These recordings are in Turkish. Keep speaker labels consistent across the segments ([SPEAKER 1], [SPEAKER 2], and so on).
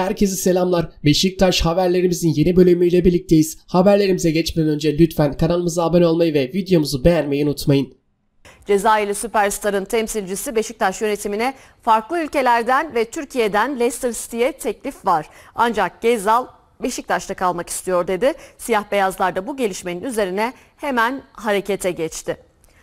[SPEAKER 1] Herkese selamlar. Beşiktaş haberlerimizin yeni bölümüyle birlikteyiz. Haberlerimize geçmeden önce lütfen kanalımıza abone olmayı ve videomuzu beğenmeyi unutmayın.
[SPEAKER 2] Cezayirli süperstarın temsilcisi Beşiktaş yönetimine farklı ülkelerden ve Türkiye'den Leicester City'ye teklif var. Ancak Gezal Beşiktaş'ta kalmak istiyor dedi. Siyah beyazlar da bu gelişmenin üzerine hemen harekete geçti.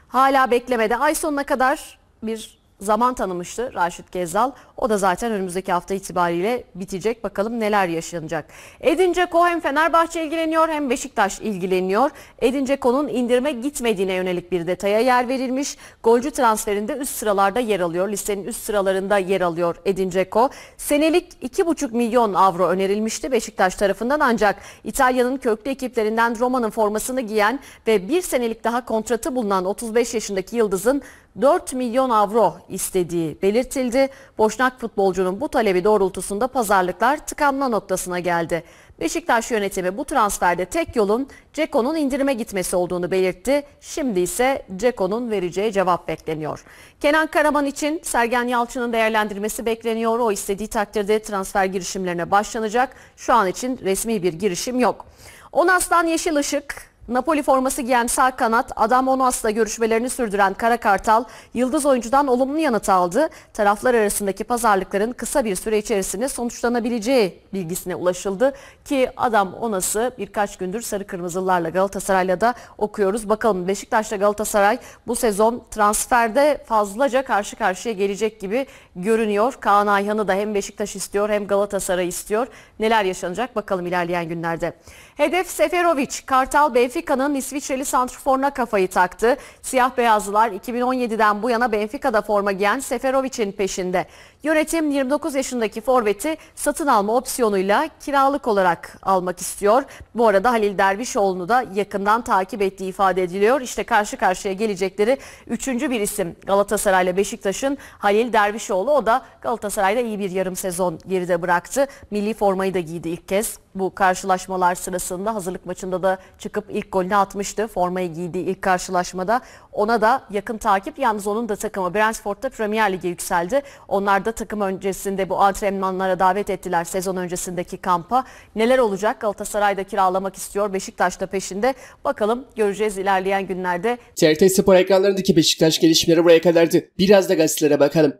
[SPEAKER 2] Hala beklemede ay sonuna kadar bir zaman tanımıştı Raşit Gezal. O da zaten önümüzdeki hafta itibariyle bitecek. Bakalım neler yaşanacak. Edin Ko hem Fenerbahçe ilgileniyor hem Beşiktaş ilgileniyor. Edin Ko'nun indirime gitmediğine yönelik bir detaya yer verilmiş. Golcü transferinde üst sıralarda yer alıyor. Listenin üst sıralarında yer alıyor Edin Ko. Senelik 2,5 milyon avro önerilmişti Beşiktaş tarafından ancak İtalya'nın köklü ekiplerinden Roma'nın formasını giyen ve bir senelik daha kontratı bulunan 35 yaşındaki Yıldız'ın 4 milyon avro istediği belirtildi. Boşnak futbolcunun bu talebi doğrultusunda pazarlıklar tıkanma noktasına geldi. Beşiktaş yönetimi bu transferde tek yolun Ceko'nun indirime gitmesi olduğunu belirtti. Şimdi ise Ceko'nun vereceği cevap bekleniyor. Kenan Karaman için Sergen Yalçın'ın değerlendirmesi bekleniyor. O istediği takdirde transfer girişimlerine başlanacak. Şu an için resmi bir girişim yok. Onaslan Yeşil ışık. Napoli forması giyen sağ kanat Adam Onas'la görüşmelerini sürdüren Kara Kartal, Yıldız oyuncudan olumlu yanıt aldı. Taraflar arasındaki pazarlıkların kısa bir süre içerisinde sonuçlanabileceği bilgisine ulaşıldı ki Adam Onas'ı birkaç gündür sarı kırmızılarla Galatasaray'la da okuyoruz. Bakalım Beşiktaş'la Galatasaray bu sezon transferde fazlaca karşı karşıya gelecek gibi görünüyor. Kaan Ayhan'ı da hem Beşiktaş istiyor hem Galatasaray istiyor. Neler yaşanacak bakalım ilerleyen günlerde. Hedef Seferovic, Kartal Beyfi Benfica'nın İsviçreli santrforuna kafayı taktı. Siyah beyazlılar 2017'den bu yana Benfica'da forma giyen Seferovic'in peşinde. Yönetim 29 yaşındaki forveti satın alma opsiyonuyla kiralık olarak almak istiyor. Bu arada Halil Dervişoğlu'nu da yakından takip ettiği ifade ediliyor. İşte karşı karşıya gelecekleri üçüncü bir isim Galatasaray'la Beşiktaş'ın Halil Dervişoğlu. O da Galatasaray'da iyi bir yarım sezon geride bıraktı. Milli formayı da giydi ilk kez. Bu karşılaşmalar sırasında hazırlık maçında da çıkıp ilk golünü atmıştı. Formayı giydiği ilk karşılaşmada. Ona da yakın takip. Yalnız onun da takımı Brentford'da Premier Lig'e yükseldi. Onlar da takım öncesinde bu antrenmanlara davet ettiler sezon öncesindeki kampa. Neler olacak? Galatasaray'da kiralamak istiyor. Beşiktaş da peşinde. Bakalım göreceğiz ilerleyen günlerde.
[SPEAKER 1] TRT Spor ekranlarındaki Beşiktaş gelişmeleri buraya kadardı. Biraz da gazetelere bakalım.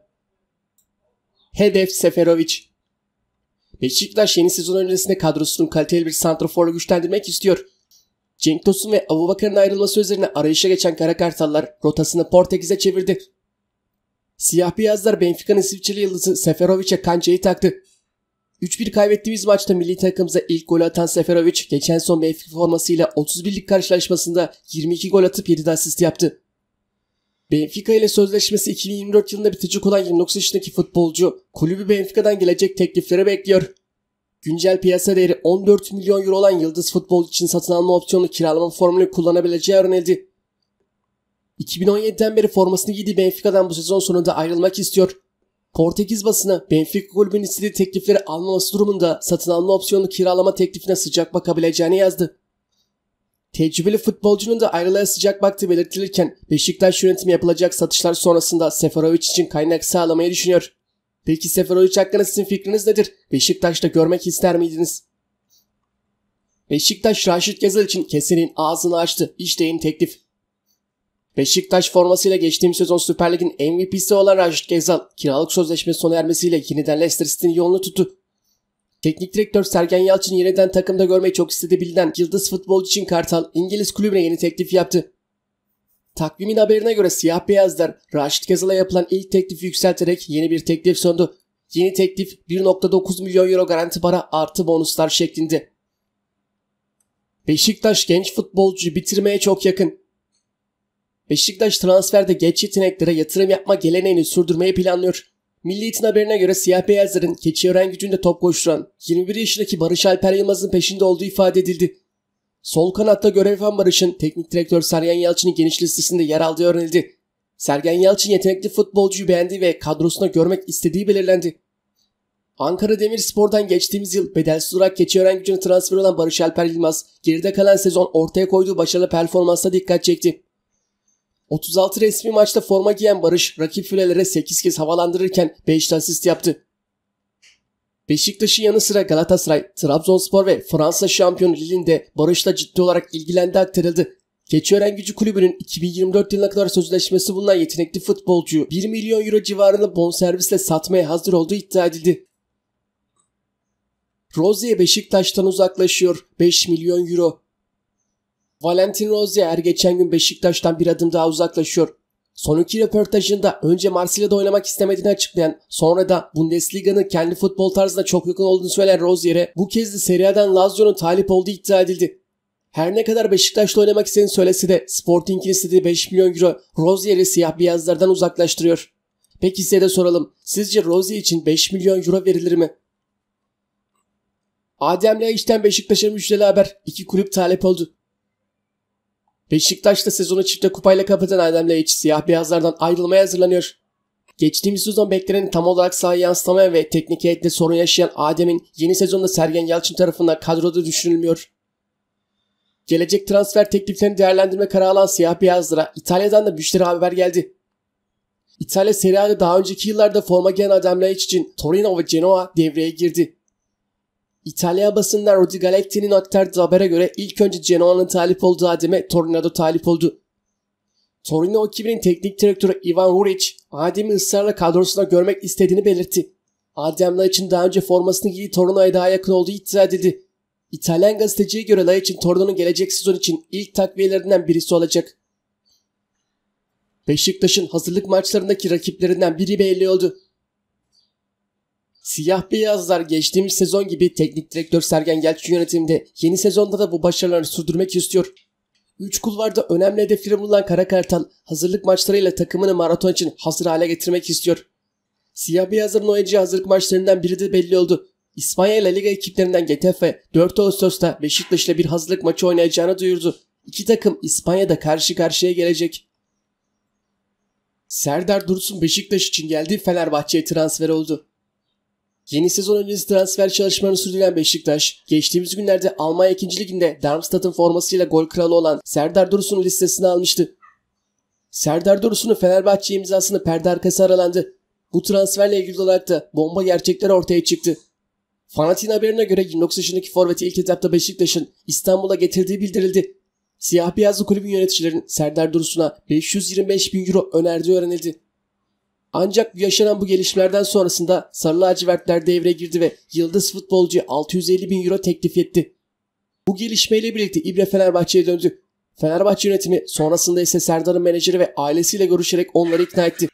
[SPEAKER 1] Hedef Seferovic Beşiktaş yeni sezon öncesinde kadrosunun kaliteli bir santraforla güçlendirmek istiyor. Cenk Tosun ve Abubakar'ın ayrılması üzerine arayışa geçen Karakartallar rotasını Portekiz'e çevirdi. Siyah beyazlar Benfica'nın İsviçreli yıldızı Seferovic'e kancayı taktı. 3-1 kaybettiğimiz maçta milli takımımıza ilk gol atan Seferovic geçen son Benfica formasıyla 31'lik karşılaşmasında 22 gol atıp 7 asist yaptı. Benfica ile sözleşmesi 2024 yılında bitecek olan 29 yaşındaki futbolcu kulübü Benfica'dan gelecek tekliflere bekliyor. Güncel piyasa değeri 14 milyon euro olan yıldız futbol için satın alma opsiyonu kiralama formülü kullanabileceği öğrenildi. 2017'den beri formasını giydiği Benfica'dan bu sezon sonunda ayrılmak istiyor. Portekiz basını Benfica kulübünün istediği teklifleri almaması durumunda satın alma opsiyonu kiralama teklifine sıcak bakabileceğini yazdı. Tecrübeli futbolcunun da ayrılığa sıcak baktığı belirtilirken Beşiktaş yönetimi yapılacak satışlar sonrasında Seferovic için kaynak sağlamayı düşünüyor. Peki Seferovic hakkında sizin fikriniz nedir? Beşiktaş'ta görmek ister miydiniz? Beşiktaş Raşit Gezal için kesenin ağzını açtı. İşte yeni teklif. Beşiktaş formasıyla geçtiğim sezon Süper Lig'in MVP'si olan Raşit Gezal kiralık sözleşmesi sona ermesiyle yeniden Leicester City'nin yolunu tuttu. Teknik direktör Sergen Yalçın yeniden takımda görmeyi çok istedi bilinen yıldız futbolcu için Kartal İngiliz kulübüne yeni teklif yaptı. Takvimin haberine göre siyah beyazlar Raşit Gezal'a yapılan ilk teklifi yükselterek yeni bir teklif sundu. Yeni teklif 1.9 milyon euro garanti para artı bonuslar şeklinde. Beşiktaş genç futbolcuyu bitirmeye çok yakın. Beşiktaş transferde genç yeteneklere yatırım yapma geleneğini sürdürmeyi planlıyor. Milliyetin haberine göre siyah beyazların keçi Keçiören gücünde top koşturan 21 yaşındaki Barış Alper Yılmaz'ın peşinde olduğu ifade edildi. Sol kanatta görev yapan Barış'ın teknik direktör Sergen Yalçın'ın geniş listesinde yer aldığı öğrenildi. Sergen Yalçın yetenekli futbolcuyu beğendi ve kadrosuna görmek istediği belirlendi. Ankara Demirspor'dan geçtiğimiz yıl bedelsiz olarak keçi Keçiören gücüne transfer olan Barış Alper Yılmaz, geride kalan sezon ortaya koyduğu başarılı performansa dikkat çekti. 36 resmi maçta forma giyen Barış rakip fülelere 8 kez havalandırırken 5 asist yaptı. Beşiktaş'ın yanı sıra Galatasaray, Trabzonspor ve Fransa şampiyonu Lille'in de Barış'la ciddi olarak ilgilendi aktarıldı. Keçiören Gücü Kulübü'nün 2024 yılına kadar sözleşmesi bulunan yetenekli futbolcuyu 1 milyon euro civarında bonservisle satmaya hazır olduğu iddia edildi. Rozier Beşiktaş'tan uzaklaşıyor. 5 milyon euro Valentin Rozier er geçen gün Beşiktaş'tan bir adım daha uzaklaşıyor. Son iki röportajında önce Marsilya'da oynamak istemediğini açıklayan, sonra da Bundesliga'nın kendi futbol tarzına çok yakın olduğunu söyleyen Rozier'e bu kez de Serie A'dan Lazio'nun talip olduğu iddia edildi. Her ne kadar Beşiktaş'ta oynamak istediğini söylese de Sporting'in istediği 5 milyon euro Rozier'i siyah beyazlardan uzaklaştırıyor. Peki size de soralım. Sizce Rozier için 5 milyon euro verilir mi? Adem'le işten Beşiktaş'a müjdeli haber. İki kulüp talep oldu. Beşiktaş'ta sezonu çifte kupayla kapatan Adem Laiç siyah beyazlardan ayrılmaya hazırlanıyor. Geçtiğimiz sezon beklenen tam olarak sahaya yansıtamayan ve teknik heyette sorun yaşayan Adem'in yeni sezonda Sergen Yalçın tarafından kadroda düşünülmüyor. Gelecek transfer tekliflerini değerlendirme kararı alan siyah beyazlara İtalya'dan da müşteri haber geldi. İtalya Serie A'da daha önceki yıllarda forma giyen Adem Laiç için Torino ve Genoa devreye girdi. İtalya basında Rudi Galetti'nin aktardığı habere göre ilk önce Genoa'nın talip olduğu Adem'e Torino talip oldu. Torino 2000'in teknik direktörü Ivan Huric, Adem'i ısrarla kadrosuna görmek istediğini belirtti. Adem'la için daha önce formasını giydiği Torino'ya daha yakın olduğu iddia edildi. İtalyan gazeteciye göre için Torino'nun gelecek sezon için ilk takviyelerinden birisi olacak. Beşiktaş'ın hazırlık maçlarındaki rakiplerinden biri belli oldu. Siyah beyazlar geçtiğimiz sezon gibi teknik direktör Sergen Yalçın yönetiminde yeni sezonda da bu başarıları sürdürmek istiyor. Üç kulvarda önemli hedefleri bulunan Kara Kartal hazırlık maçlarıyla takımını maraton için hazır hale getirmek istiyor. Siyah beyazların oynayacağı hazırlık maçlarından biri de belli oldu. İspanya La Liga ekiplerinden Getafe 4 Ağustos'ta Beşiktaş ile bir hazırlık maçı oynayacağını duyurdu. İki takım İspanya'da karşı karşıya gelecek. Serdar Dursun Beşiktaş için geldiği Fenerbahçe'ye transfer oldu. Yeni sezon öncesi transfer çalışmalarını sürdüren Beşiktaş, geçtiğimiz günlerde Almanya 2. Ligi'nde Darmstadt'ın formasıyla gol kralı olan Serdar Dursun'u listesine almıştı. Serdar Dursun'un Fenerbahçe imzasını perde arkası aralandı. Bu transferle ilgili olarak da bomba gerçekler ortaya çıktı. Fanatin haberine göre 29 yaşındaki forveti ilk etapta Beşiktaş'ın İstanbul'a getirdiği bildirildi. Siyah beyazlı kulübün yöneticilerin Serdar Dursun'a 525 bin euro önerdiği öğrenildi. Ancak yaşanan bu gelişmelerden sonrasında Sarı lacivertler devreye girdi ve yıldız futbolcuya 650 bin euro teklif etti. Bu gelişmeyle birlikte İbre Fenerbahçe'ye döndü. Fenerbahçe yönetimi sonrasında ise Serdar'ın menajeri ve ailesiyle görüşerek onları ikna etti.